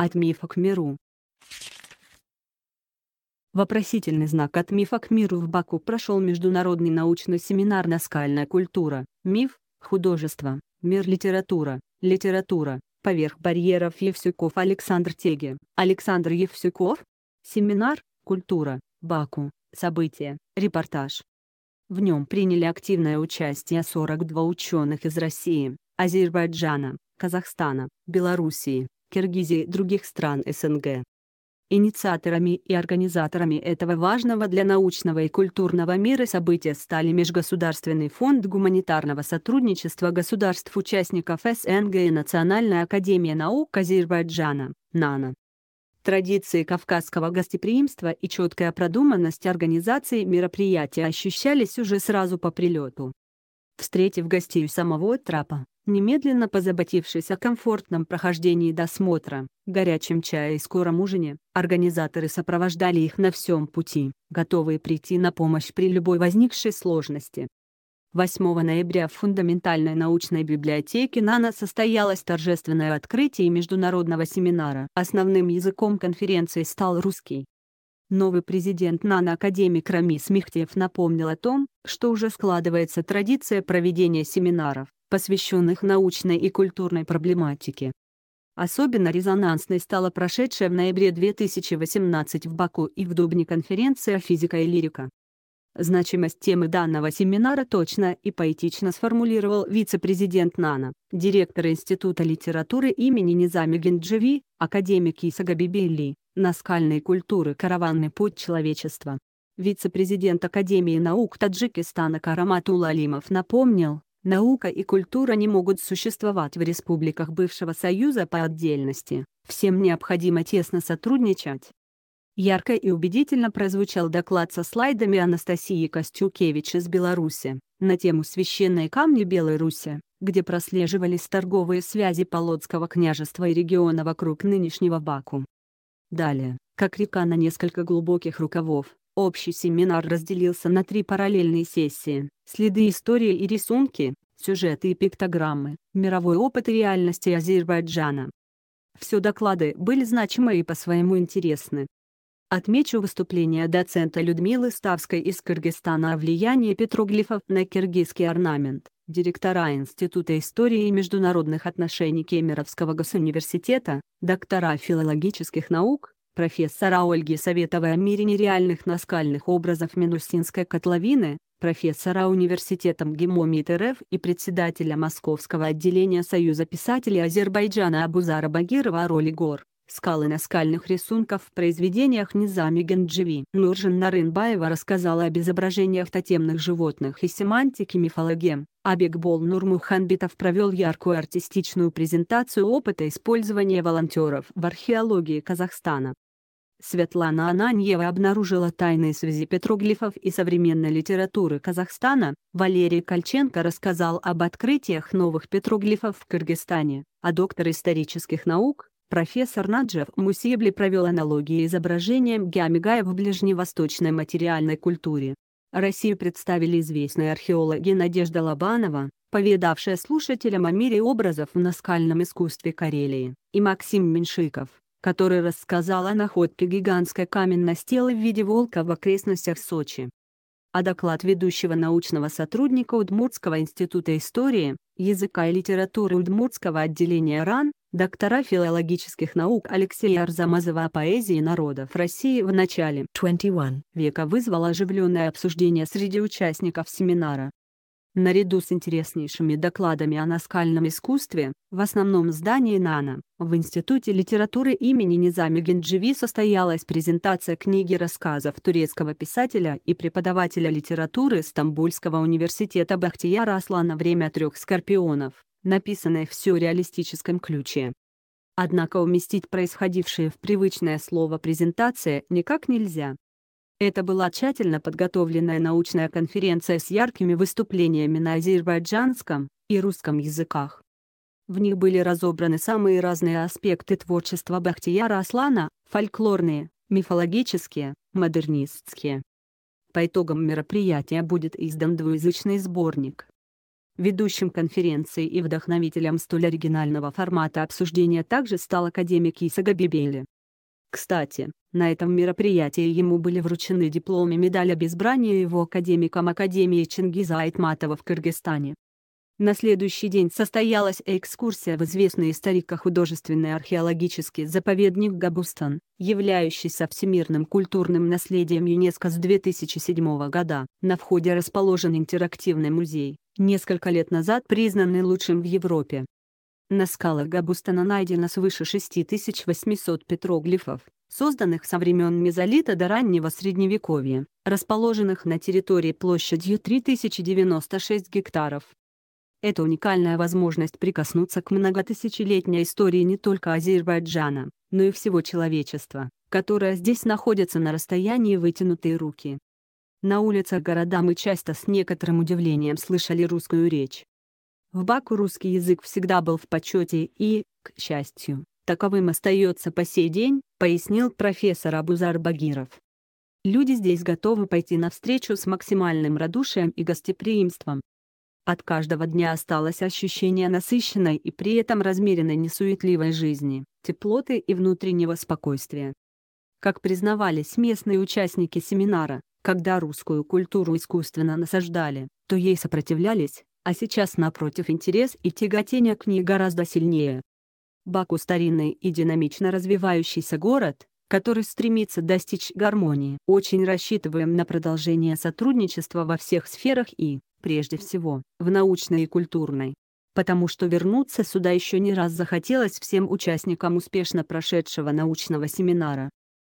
От мифа к миру. Вопросительный знак от мифа к миру в Баку прошел международный научный семинар «Наскальная культура, миф, художество, мир литература, литература, поверх барьеров Евсюков Александр Теги, Александр Евсюков, семинар «Культура, Баку, события, репортаж». В нем приняли активное участие 42 ученых из России, Азербайджана, Казахстана, Белоруссии, Киргизии и других стран СНГ. Инициаторами и организаторами этого важного для научного и культурного мира события стали Межгосударственный фонд гуманитарного сотрудничества государств-участников СНГ и Национальная академия наук Азербайджана, НАНА. Традиции кавказского гостеприимства и четкая продуманность организации мероприятия ощущались уже сразу по прилету. Встретив гостей самого трапа, немедленно позаботившись о комфортном прохождении досмотра, горячем чае и скором ужине, организаторы сопровождали их на всем пути, готовые прийти на помощь при любой возникшей сложности. 8 ноября в фундаментальной научной библиотеке НАНА состоялось торжественное открытие международного семинара. Основным языком конференции стал русский. Новый президент НАНА академик Рамис Михтеев напомнил о том, что уже складывается традиция проведения семинаров, посвященных научной и культурной проблематике. Особенно резонансной стала прошедшая в ноябре 2018 в Баку и в Дубне конференция «Физика и лирика». Значимость темы данного семинара точно и поэтично сформулировал вице-президент НАНО, директор Института литературы имени Низами Генджеви, академик Исага Бибелли, наскальной культуры «Караванный путь человечества». Вице-президент Академии наук Таджикистана Карамат Улалимов напомнил, наука и культура не могут существовать в республиках бывшего Союза по отдельности, всем необходимо тесно сотрудничать. Ярко и убедительно прозвучал доклад со слайдами Анастасии Костюкевич из Беларуси на тему «Священные камни Белой Руси», где прослеживались торговые связи Полоцкого княжества и региона вокруг нынешнего Баку. Далее, как река на несколько глубоких рукавов, Общий семинар разделился на три параллельные сессии – следы истории и рисунки, сюжеты и пиктограммы, мировой опыт и реальности Азербайджана. Все доклады были значимы и по-своему интересны. Отмечу выступление доцента Людмилы Ставской из Кыргызстана о влиянии петроглифов на киргизский орнамент, директора Института истории и международных отношений Кемеровского госуниверситета, доктора филологических наук, профессора Ольги Советовой о мире нереальных наскальных образов Минусинской котловины, профессора Университета МГИМОМИТ РФ и председателя Московского отделения Союза писателей Азербайджана Абузара Багирова о роли гор, скалы наскальных рисунков в произведениях Низами Генджеви. Нуржин Нарынбаева рассказала об изображениях тотемных животных и семантике мифологем. Абекбол Нурмуханбитов провел яркую артистичную презентацию опыта использования волонтеров в археологии Казахстана. Светлана Ананьева обнаружила тайные связи петроглифов и современной литературы Казахстана, Валерий Кольченко рассказал об открытиях новых петроглифов в Кыргызстане, а доктор исторических наук, профессор Наджев Мусебли провел аналогии изображением Геомигая в ближневосточной материальной культуре. Россию представили известные археологи Надежда Лобанова, поведавшая слушателям о мире образов в наскальном искусстве Карелии, и Максим Меньшиков, который рассказал о находке гигантской каменной стелы в виде волка в окрестностях Сочи. А доклад ведущего научного сотрудника Удмуртского института истории, языка и литературы Удмуртского отделения РАН, доктора филологических наук Алексея Арзамазова о поэзии народов России в начале 21 века вызвал оживленное обсуждение среди участников семинара. Наряду с интереснейшими докладами о наскальном искусстве, в основном здании НАНО в Институте литературы имени Низами Гендживи состоялась презентация книги рассказов турецкого писателя и преподавателя литературы Стамбульского университета Бахтияра Аслана «Время трех скорпионов», написанной в сюрреалистическом ключе. Однако уместить происходившее в привычное слово «презентация» никак нельзя, это была тщательно подготовленная научная конференция с яркими выступлениями на азербайджанском и русском языках. В них были разобраны самые разные аспекты творчества Бахтияра Аслана, фольклорные, мифологические, модернистские. По итогам мероприятия будет издан двуязычный сборник. Ведущим конференции и вдохновителем столь оригинального формата обсуждения также стал академик Исага Бибели. Кстати, на этом мероприятии ему были вручены диплом и медаль об избрании его академиком Академии Чингиза Айтматова в Кыргызстане. На следующий день состоялась экскурсия в известный историко-художественный археологический заповедник Габустан, являющийся всемирным культурным наследием ЮНЕСКО с 2007 года. На входе расположен интерактивный музей, несколько лет назад признанный лучшим в Европе. На скалах Габустана найдено свыше 6800 петроглифов, созданных со времен мезолита до раннего средневековья, расположенных на территории площадью 3096 гектаров. Это уникальная возможность прикоснуться к многотысячелетней истории не только Азербайджана, но и всего человечества, которое здесь находится на расстоянии вытянутой руки. На улицах города мы часто с некоторым удивлением слышали русскую речь, в Баку русский язык всегда был в почете и, к счастью, таковым остается по сей день, пояснил профессор Абузар Багиров. Люди здесь готовы пойти навстречу с максимальным радушием и гостеприимством. От каждого дня осталось ощущение насыщенной и при этом размеренной несуетливой жизни, теплоты и внутреннего спокойствия. Как признавались местные участники семинара, когда русскую культуру искусственно насаждали, то ей сопротивлялись, а сейчас напротив интерес и тяготение к ней гораздо сильнее. Баку – старинный и динамично развивающийся город, который стремится достичь гармонии. Очень рассчитываем на продолжение сотрудничества во всех сферах и, прежде всего, в научной и культурной. Потому что вернуться сюда еще не раз захотелось всем участникам успешно прошедшего научного семинара.